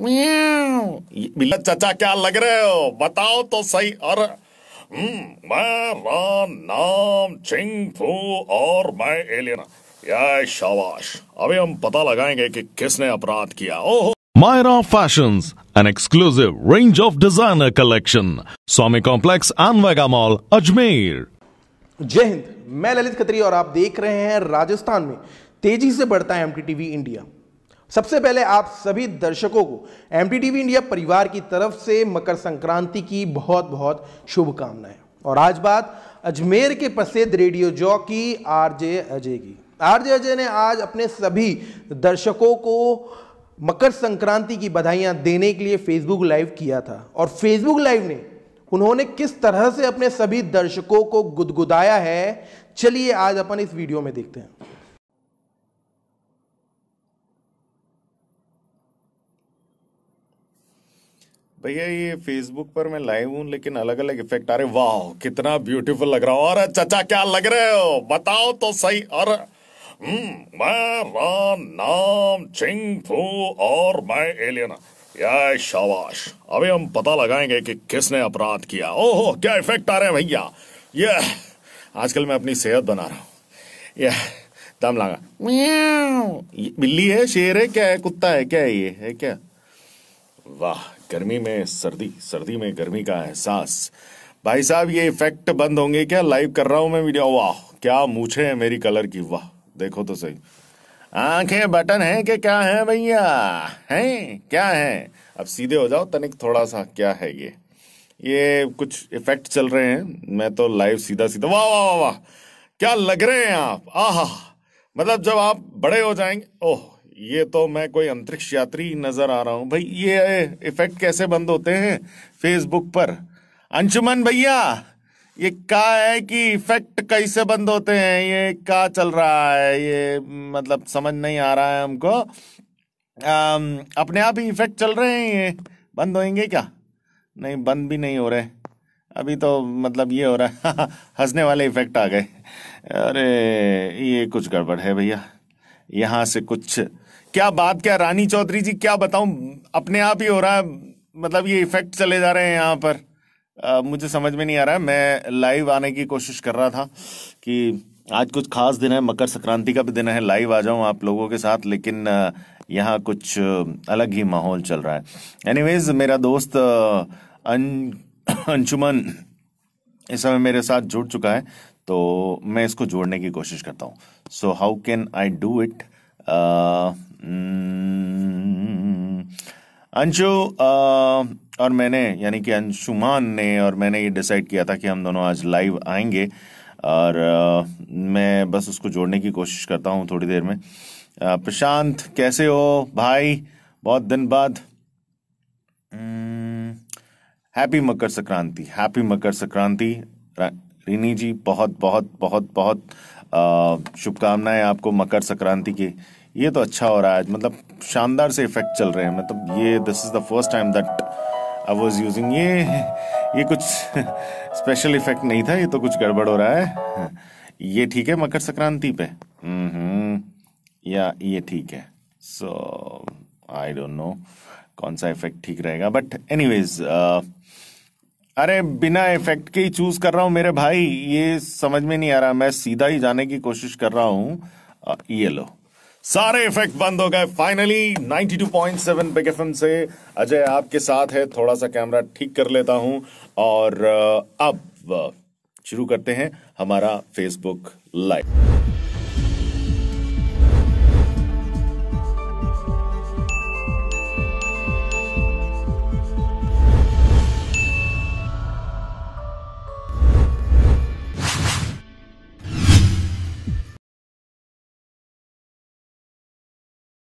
मिला चाचा क्या लग रहे हो बताओ तो सही और मैं हम्म, नाम चिंग फू और मैं एलियना यह शाबाश अभी हम पता लगाएंगे कि किसने अपराध किया ओहो Myra Fashions, an exclusive range of designer collection. Swami Complex and Vega Mall, Ajmer. जय हिंद मैं ललित खत्री और आप देख रहे हैं राजस्थान में तेजी से बढ़ता है एमटीटीवी इंडिया सबसे पहले आप सभी दर्शकों को एम इंडिया परिवार की तरफ से मकर संक्रांति की बहुत बहुत शुभकामनाएं और आज बात अजमेर के प्रसिद्ध रेडियो जॉकी आरजे अजय की आरजे अजय ने आज अपने सभी दर्शकों को मकर संक्रांति की बधाइयां देने के लिए फेसबुक लाइव किया था और फेसबुक लाइव ने उन्होंने किस तरह से अपने सभी दर्शकों को गुदगुदाया है चलिए आज अपन इस वीडियो में देखते हैं भैया ये फेसबुक पर मैं लाइव हूँ लेकिन अलग अलग इफेक्ट आ रहे वाह कितना ब्यूटीफुल लग रहा हो अरे चचा क्या लग रहे हो बताओ तो सही और हम्म, नाम चिंग फू और मैं एलियना या शाबाश अभी हम पता लगाएंगे कि किसने अपराध किया ओहो क्या इफेक्ट आ रहे हैं भैया ये आजकल मैं अपनी सेहत बना रहा हूँ यह दम लगा बिल्ली है शेर है क्या है कुत्ता है क्या है ये है क्या वाह गर्मी में सर्दी सर्दी में गर्मी का एहसास भाई साहब ये इफेक्ट बंद होंगे क्या लाइव कर रहा हूं मैं वीडियो वाह क्या मूछे है मेरी कलर की वाह देखो तो सही आंखें बटन हैं कि क्या है भैया हैं क्या है अब सीधे हो जाओ तनिक थोड़ा सा क्या है ये ये कुछ इफेक्ट चल रहे हैं मैं तो लाइव सीधा सीधा वाह वाह वाह वा। क्या लग रहे हैं आप आह मतलब जब आप बड़े हो जाएंगे ओह ये तो मैं कोई अंतरिक्ष यात्री नजर आ रहा हूं भाई ये इफेक्ट कैसे बंद होते हैं फेसबुक पर अंशुमन भैया ये का है कि इफेक्ट कैसे बंद होते हैं ये का चल रहा है ये मतलब समझ नहीं आ रहा है हमको अपने आप ही इफेक्ट चल रहे हैं ये बंद होएंगे क्या नहीं बंद भी नहीं हो रहे अभी तो मतलब ये हो रहा है हंसने वाले इफेक्ट आ गए अरे ये कुछ गड़बड़ है भैया यहाँ से कुछ क्या बात क्या रानी चौधरी जी क्या बताऊं अपने आप ही हो रहा है मतलब ये इफेक्ट चले जा रहे हैं यहाँ पर आ, मुझे समझ में नहीं आ रहा है मैं लाइव आने की कोशिश कर रहा था कि आज कुछ खास दिन है मकर संक्रांति का भी दिन है लाइव आ जाऊं आप लोगों के साथ लेकिन यहाँ कुछ अलग ही माहौल चल रहा है एनीवेज मेरा दोस्त अं अंशुमन इस समय मेरे साथ जुड़ चुका है तो मैं इसको जोड़ने की कोशिश करता हूँ so how can I do it Anshu uh, और मैंने यानी कि अंशुमान ने और मैंने ये डिसाइड किया था कि हम दोनों आज लाइव आएंगे और आ, uh, मैं बस उसको जोड़ने की कोशिश करता हूँ थोड़ी देर में uh, प्रशांत कैसे हो भाई बहुत दिन बाद happy hmm, Makar Sankranti happy Makar Sankranti Reeni ji बहुत बहुत बहुत बहुत शुभकामनाएं आपको मकर संक्रांति की ये तो अच्छा हो रहा है मतलब शानदार से इफेक्ट चल रहे हैं मतलब ये this is the first time that I was using ये ये कुछ स्पेशल इफेक्ट नहीं था ये तो कुछ गड़बड़ हो रहा है ये ठीक है मकर संक्रांति पे हम्म या ये ठीक है सो आई डोंट नो कौन सा इफेक्ट ठीक रहेगा बट एनीवेज अरे बिना इफेक्ट के ही चूज कर रहा हूं मेरे भाई ये समझ में नहीं आ रहा मैं सीधा ही जाने की कोशिश कर रहा हूं ये लो सारे इफेक्ट बंद हो गए फाइनली 92.7 बिग एफएम से अजय आपके साथ है थोड़ा सा कैमरा ठीक कर लेता हूं और अब शुरू करते हैं हमारा फेसबुक लाइव